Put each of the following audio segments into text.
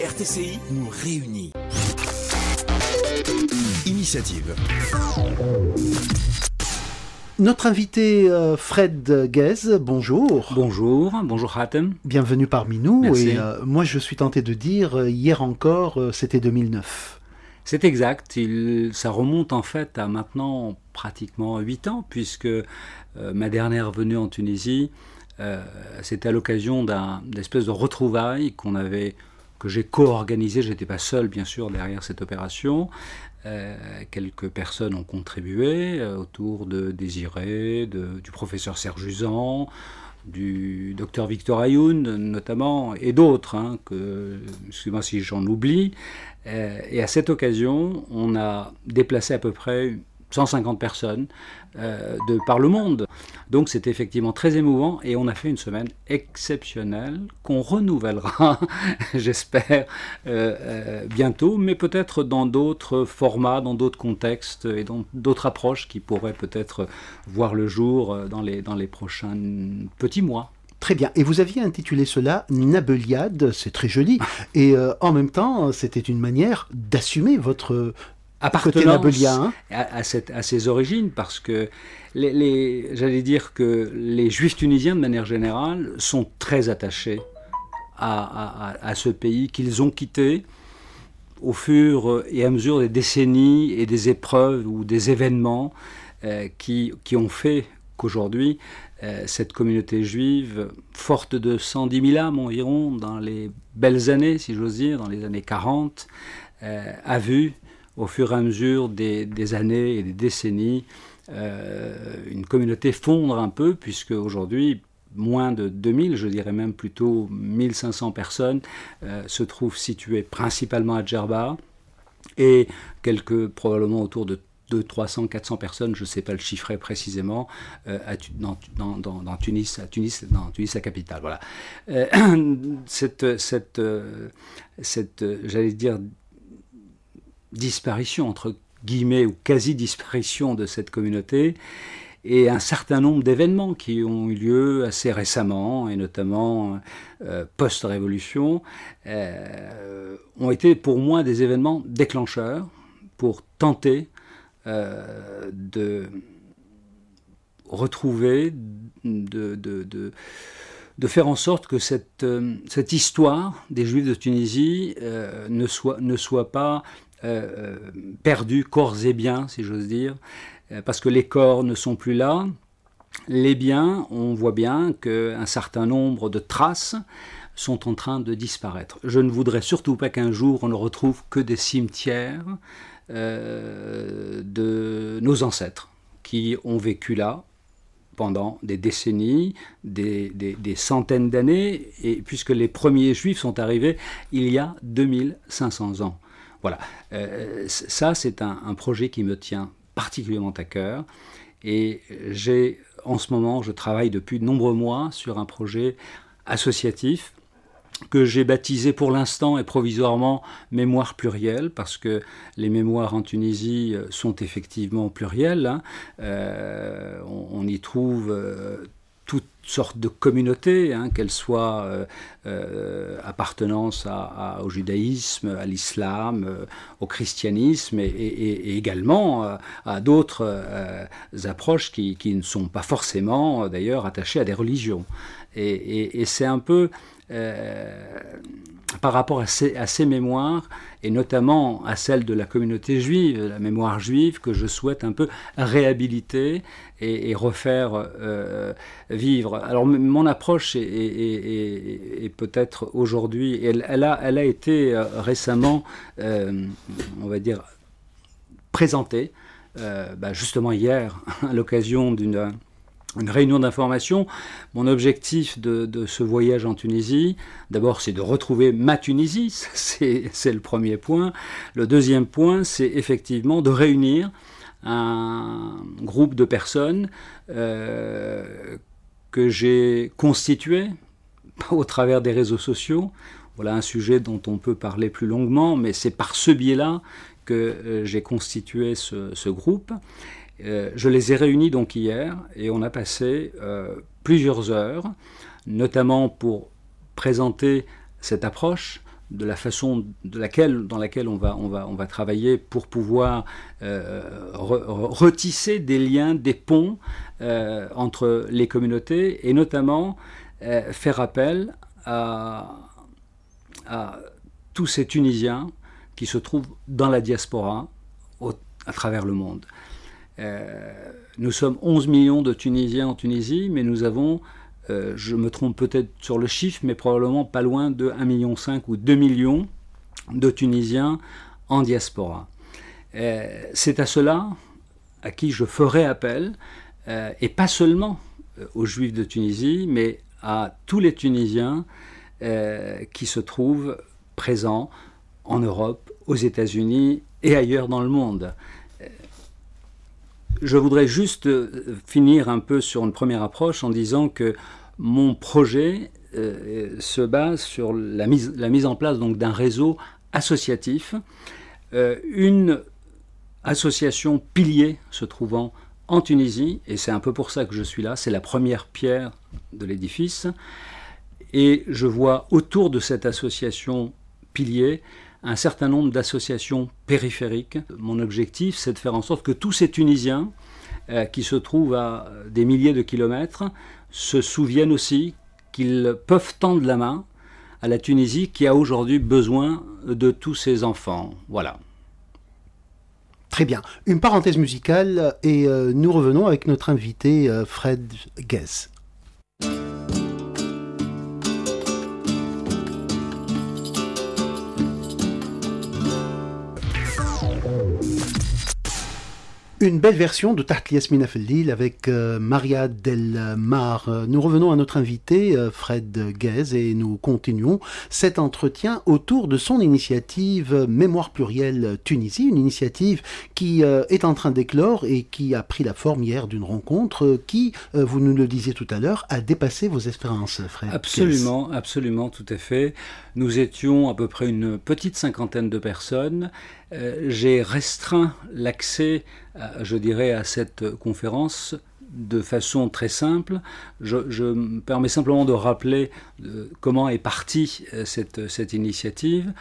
RTCI nous réunit. Initiative. Notre invité euh, Fred Guez, bonjour. Bonjour, bonjour Hatem. Bienvenue parmi nous. Et euh, moi, je suis tenté de dire, euh, hier encore, c'était 2009. C'est exact, Il, ça remonte en fait à maintenant pratiquement 8 ans, puisque ma dernière venue en Tunisie, c'était à l'occasion d'un espèce de retrouvaille qu'on avait que j'ai co-organisé. J'étais pas seul, bien sûr, derrière cette opération. Euh, quelques personnes ont contribué euh, autour de Désiré, du professeur Serge du docteur Victor Ayoun notamment, et d'autres, hein, que, excusez-moi si j'en oublie. Euh, et à cette occasion, on a déplacé à peu près 150 personnes euh, de par le monde. Donc c'était effectivement très émouvant et on a fait une semaine exceptionnelle qu'on renouvellera, j'espère, euh, euh, bientôt, mais peut-être dans d'autres formats, dans d'autres contextes et dans d'autres approches qui pourraient peut-être voir le jour dans les, dans les prochains petits mois. Très bien. Et vous aviez intitulé cela Nabeliade, c'est très joli. Et en même temps, c'était une manière d'assumer votre appartenance hein. à, à, à, ses origines, parce que j'allais dire que les juifs tunisiens, de manière générale, sont très attachés à, ce pays qu'ils ont quitté au fur et à mesure des décennies et des épreuves ou des événements euh, qui, ont fait qu'aujourd'hui, euh, cette communauté juive, forte de 110 000 âmes environ, dans les belles années, si j'ose dire, dans les années 40, euh, a vu au fur et à mesure des, années et des décennies, euh, une communauté fondre un peu, puisque aujourd'hui, moins de 2000, je dirais même plutôt 1500 personnes, euh, se trouvent situées principalement à Djerba, et quelques, probablement autour de 200, 300, 400 personnes, je ne sais pas le chiffrer précisément, euh, à, dans, Tunis, à Tunis, dans Tunis, la capitale. Voilà. cette, cette j'allais dire, disparition, entre guillemets, ou quasi-disparition de cette communauté, et un certain nombre d'événements qui ont eu lieu assez récemment, et notamment euh, post-révolution, euh, ont été pour moi des événements déclencheurs pour tenter euh, de retrouver, de, de, de, de, faire en sorte que cette, cette histoire des Juifs de Tunisie ne, soit, ne soit pas euh, euh, perdus corps et biens, si j'ose dire, euh, parce que les corps ne sont plus là. Les biens, on voit bien qu'un certain nombre de traces sont en train de disparaître. Je ne voudrais surtout pas qu'un jour on ne retrouve que des cimetières de nos ancêtres qui ont vécu là pendant des décennies, des, des centaines d'années, et puisque les premiers juifs sont arrivés il y a 2500 ans. Voilà, euh, ça c'est un, projet qui me tient particulièrement à cœur. Et j'ai, en ce moment, je travaille depuis de nombreux mois sur un projet associatif que j'ai baptisé pour l'instant et provisoirement mémoire plurielle, parce que les mémoires en Tunisie euh, sont effectivement plurielles. Hein. Euh, on, y trouve toutes sortes de communautés, hein, qu'elles soient euh, euh appartenance au judaïsme, à l'islam, euh, au christianisme et, également euh, à d'autres approches qui, ne sont pas forcément d'ailleurs attachées à des religions. et c'est un peu euh, par rapport à ces, mémoires, et notamment à celle de la communauté juive, la mémoire juive, que je souhaite un peu réhabiliter et, refaire euh, vivre. Alors mon approche est, peut-être aujourd'hui, elle, a, été euh, récemment, on va dire, présentée, bah, justement hier, à l'occasion d'une une réunion d'information. Mon objectif de, ce voyage en Tunisie, d'abord, c'est de retrouver ma Tunisie, c'est le premier point. Le deuxième point, c'est effectivement de réunir un groupe de personnes euh, que j'ai constitué au travers des réseaux sociaux. Voilà un sujet dont on peut parler plus longuement, mais c'est par ce biais-là que euh, j'ai constitué ce, groupe. Euh, je les ai réunis donc hier et on a passé euh, plusieurs heures, notamment pour présenter cette approche de la façon de laquelle, dans laquelle on va, travailler pour pouvoir euh, retisser des liens, des ponts entre les communautés et notamment faire appel à, tous ces Tunisiens qui se trouvent dans la diaspora à travers le monde. Euh, nous sommes 11 millions de Tunisiens en Tunisie, mais nous avons, euh, je me trompe peut-être sur le chiffre, mais probablement pas loin de 1,5 million ou 2 millions de Tunisiens en diaspora. Euh, c'est à cela à qui je ferai appel, et pas seulement aux Juifs de Tunisie, mais à tous les Tunisiens qui se trouvent présents en Europe, aux États-Unis et ailleurs dans le monde. Je voudrais juste euh, finir un peu sur une première approche en disant que mon projet euh, se base sur la mise, en place donc d'un réseau associatif, euh, une association pilier se trouvant en Tunisie, et c'est un peu pour ça que je suis là, c'est la première pierre de l'édifice, et je vois autour de cette association pilier un certain nombre d'associations périphériques. Mon objectif, c'est de faire en sorte que tous ces Tunisiens euh, qui se trouvent à euh, des milliers de kilomètres se souviennent aussi qu'ils peuvent tendre la main à la Tunisie qui a aujourd'hui besoin de tous ses enfants. Voilà. Très bien. Une parenthèse musicale et euh, nous revenons avec notre invité Fred Guess. Une belle version de Tartlias Yasmina avec euh, Maria Del Mar. Euh, nous revenons à notre invité, euh, Fred Guez, et nous continuons cet entretien autour de son initiative Mémoire plurielle Tunisie, une initiative qui est en train d'éclore et qui a pris la forme hier d'une rencontre qui, vous nous le disiez tout à l'heure, a dépassé vos espérances, Fred. Absolument, absolument, tout à fait. Nous étions à peu près une petite cinquantaine de personnes euh, j'ai restreint l'accès, je dirais, à cette conférence de façon très simple. Je, me permets simplement de rappeler euh, comment est partie euh, cette, cette, initiative.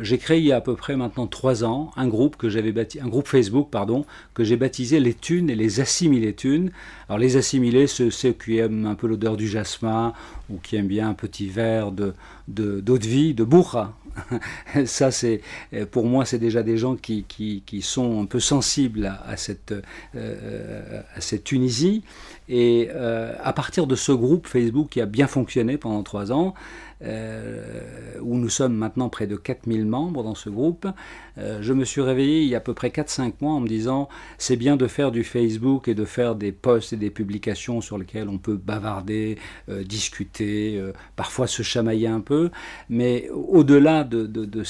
J'ai créé il y a à peu près maintenant trois ans un groupe que j'avais bâti, un groupe Facebook pardon, que j'ai baptisé les thunes et les assimilés thunes. Alors les assimilés, ceux, ceux qui aiment un peu l'odeur du jasmin ou qui aiment bien un petit verre de d'eau de vie, de bourra ça, c'est euh, pour moi, c'est déjà des gens qui, qui, qui, sont un peu sensibles à, cette, euh, euh, à cette Tunisie. Et euh, à partir de ce groupe Facebook qui a bien fonctionné pendant trois ans, euh, où nous sommes maintenant près de 4000 membres dans ce groupe, euh, je me suis réveillé il y a à peu près 4-5 mois en me disant c'est bien de faire du Facebook et de faire des posts et des publications sur lesquelles on peut bavarder, discuter, parfois se chamailler un peu, mais au-delà de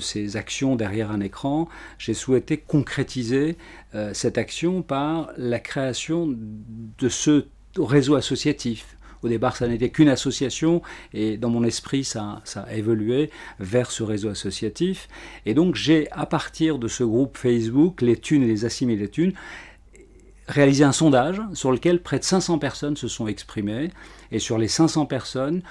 ces actions derrière un écran, j'ai souhaité concrétiser euh, cette action par la création de ce réseau associatif. Au départ, ça n'était qu'une association, et dans mon esprit, ça, a évolué vers ce réseau associatif. Et donc, j'ai, à partir de ce groupe Facebook, les thunes et les assimilés thunes, réalisé un sondage sur lequel près de 500 personnes se sont exprimées, et sur les 500 personnes,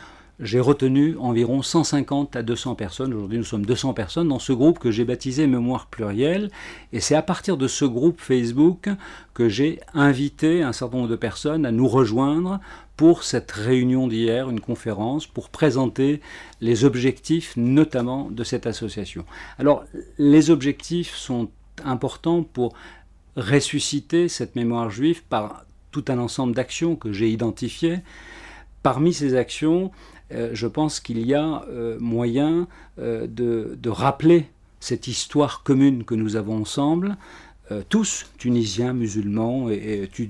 j'ai retenu environ 150 à 200 personnes. Aujourd'hui, nous sommes 200 personnes dans ce groupe que j'ai baptisé Mémoire plurielle. Et c'est à partir de ce groupe Facebook que j'ai invité un certain nombre de personnes à nous rejoindre pour cette réunion d'hier, une conférence, pour présenter les objectifs notamment de cette association. Alors, les objectifs sont importants pour ressusciter cette mémoire juive par tout un ensemble d'actions que j'ai identifiées. Parmi ces actions, euh, je pense qu'il y a euh, moyen euh, de, rappeler cette histoire commune que nous avons ensemble, tous, Tunisiens, musulmans, et, tu,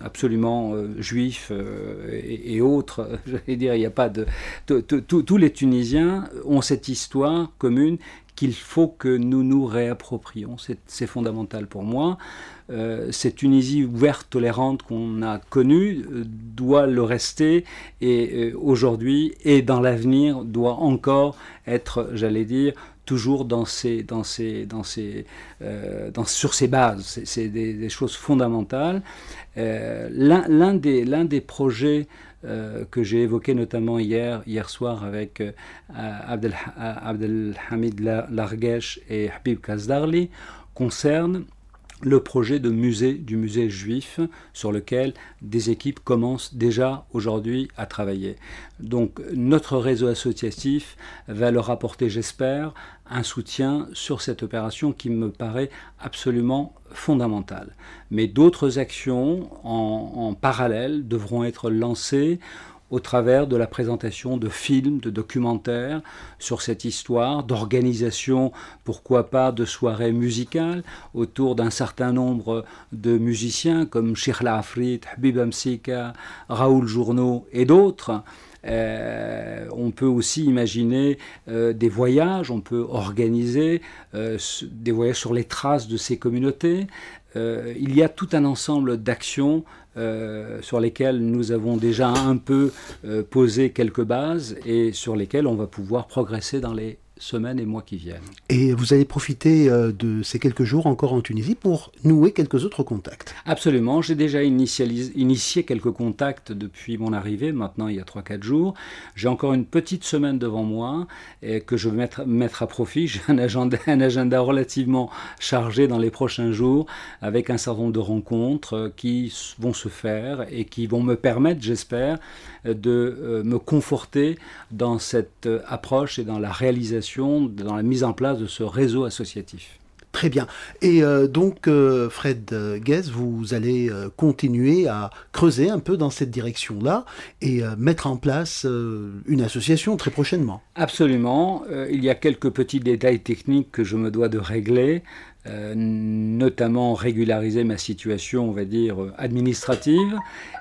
absolument euh, juifs euh, et, autres. Euh, j'allais dire, il n'y a pas de. Tous les Tunisiens ont cette histoire commune qu'il faut que nous nous réapproprions. C'est fondamental pour moi. cette Tunisie ouverte, tolérante qu'on a connue doit le rester et aujourd'hui et dans l'avenir doit encore être, j'allais dire, toujours dans ces, dans euh, dans sur ces bases. C'est des, choses fondamentales. Euh, l'un des, des projets euh, que j'ai évoqué notamment hier, hier soir avec Abdelhamid Largesh et Habib Kazdarli concerne le projet de musée du musée juif sur lequel des équipes commencent déjà aujourd'hui à travailler. Donc notre réseau associatif va leur apporter, j'espère, un soutien sur cette opération qui me paraît absolument fondamentale. Mais d'autres actions en, en parallèle devront être lancées au travers de la présentation de films, de documentaires sur cette histoire, d'organisation, pourquoi pas, de soirées musicales autour d'un certain nombre de musiciens comme Sheikh Afrit, Habib Amsika, Raoul Journeau et d'autres. Euh, on peut aussi imaginer euh, des voyages, on peut organiser euh, des voyages sur les traces de ces communautés. il y a tout un ensemble d'actions euh, sur lesquels nous avons déjà un peu euh, posé quelques bases et sur lesquelles on va pouvoir progresser dans les semaines et mois qui viennent. Et vous allez profiter euh, de ces quelques jours encore en Tunisie pour nouer quelques autres contacts. Absolument, j'ai déjà initié quelques contacts depuis mon arrivée, maintenant il y a 3-4 jours. J'ai encore une petite semaine devant moi et que je vais mettre, mettre à profit. J'ai un agenda, un agenda relativement chargé dans les prochains jours avec un certain nombre de rencontres euh, qui vont se faire et qui vont me permettre, j'espère, euh, de me conforter dans cette approche et dans la réalisation dans la mise en place de ce réseau associatif. Très bien. Et euh, donc, euh, Fred Guez, vous allez euh, continuer à creuser un peu dans cette direction-là et mettre en place une association très prochainement. Absolument. il y a quelques petits détails techniques que je me dois de régler, notamment régulariser ma situation, on va dire, administrative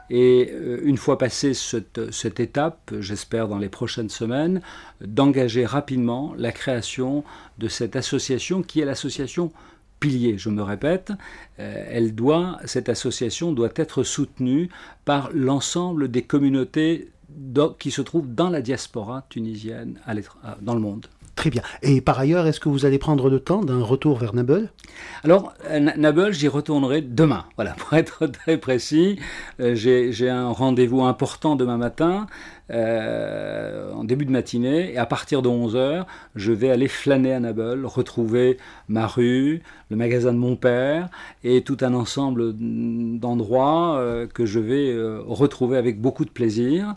et euh, une fois passée cette, étape, j'espère dans les prochaines semaines, d'engager rapidement la création de cette association qui est l'association pilier. Je me répète, euh, elle doit, cette association doit être soutenue par l'ensemble des communautés qui se trouvent dans la diaspora tunisienne dans le monde. Très bien. Et par ailleurs, est-ce que vous allez prendre le temps d'un retour vers Nabel Alors, euh, Nabel, j'y retournerai demain. Voilà, pour être très précis, euh, j'ai un rendez-vous important demain matin. Euh, en début de matinée, et à partir de 11h, je vais aller flâner à Nabel, retrouver ma rue, le magasin de mon père, et tout un ensemble d'endroits que je vais retrouver avec beaucoup de plaisir.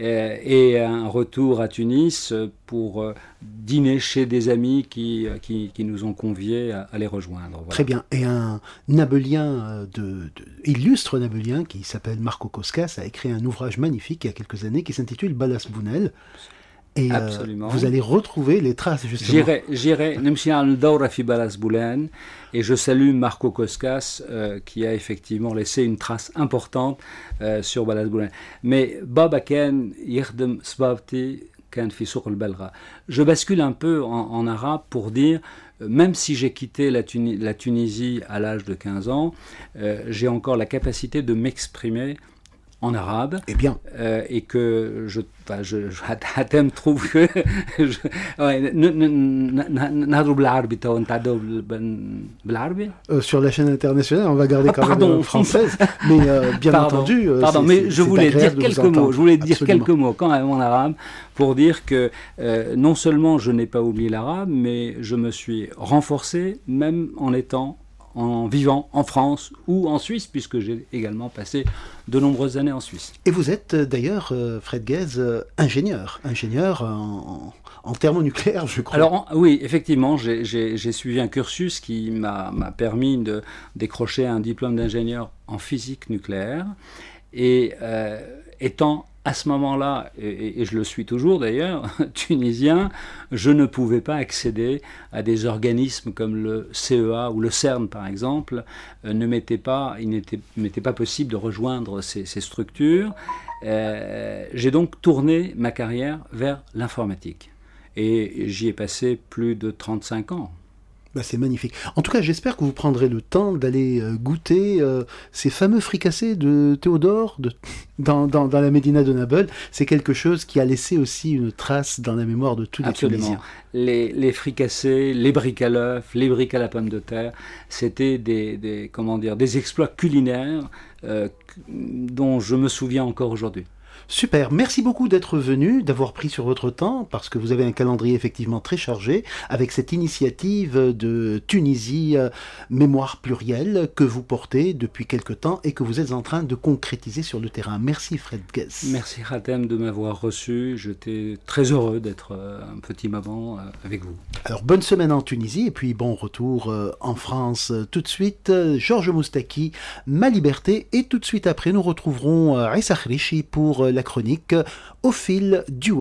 Euh, et un retour à Tunis euh, pour euh, dîner chez des amis qui, nous ont conviés à, les rejoindre. Très bien. Et un nabelien de, illustre nabelien qui s'appelle Marco Koskas a écrit un ouvrage magnifique il y a quelques années qui s'intitule Balas Bounel. Euh, Absolument. vous allez retrouver les traces justement. J'irai, j'irai, et je salue Marco Koskas euh, qui a effectivement laissé une trace importante euh, sur Balazs Boulen. Mais Ken, je bascule un peu en, arabe pour dire, même si j'ai quitté la, Tunisie, à l'âge de 15 ans, j'ai encore la capacité de m'exprimer en arabe. Eh bien. Euh, et que je, ben je, je, Hatem trouve que. sur la chaîne internationale, on va garder quand même pardon. Euh, française. Mais euh, bien entendu. Pardon, mais je voulais dire quelques mots. Je voulais dire quelques mots quand même en arabe pour dire que non seulement je n'ai pas oublié l'arabe, mais je me suis renforcé même en étant en vivant en France ou en Suisse, puisque j'ai également passé de nombreuses années en Suisse. Et vous êtes euh, d'ailleurs, euh, Fred Guez, euh, ingénieur, ingénieur en, thermonucléaire, je crois. Alors oui, effectivement, j'ai suivi un cursus qui m'a permis de décrocher un diplôme d'ingénieur en physique nucléaire. Et euh, étant à ce moment-là, et, je le suis toujours d'ailleurs, tunisien, je ne pouvais pas accéder à des organismes comme le CEA ou le CERN par exemple, euh, ne il n'était pas possible de rejoindre ces, structures. Euh, j'ai donc tourné ma carrière vers l'informatique et j'y ai passé plus de 35 ans. Bah, c'est magnifique. En tout cas, j'espère que vous prendrez le temps d'aller euh, goûter euh, ces fameux fricassés de Théodore dans, la Médina de nabeul C'est quelque chose qui a laissé aussi une trace dans la mémoire de tous les Absolument. Les, les, fricassés, les briques à l'œuf, les briques à la pomme de terre, c'était des, des, comment dire, des exploits culinaires euh, dont je me souviens encore aujourd'hui. Super, merci beaucoup d'être venu, d'avoir pris sur votre temps, parce que vous avez un calendrier effectivement très chargé, avec cette initiative de Tunisie euh, Mémoire plurielle que vous portez depuis quelque temps et que vous êtes en train de concrétiser sur le terrain. Merci Fred Guess. Merci Hatem de m'avoir reçu, j'étais très heureux d'être euh, un petit maman euh, avec vous. Alors bonne semaine en Tunisie et puis bon retour en France tout de suite. Georges Moustaki, Ma Liberté, et tout de suite après nous retrouverons Issa Khrishi pour la la chronique Au fil du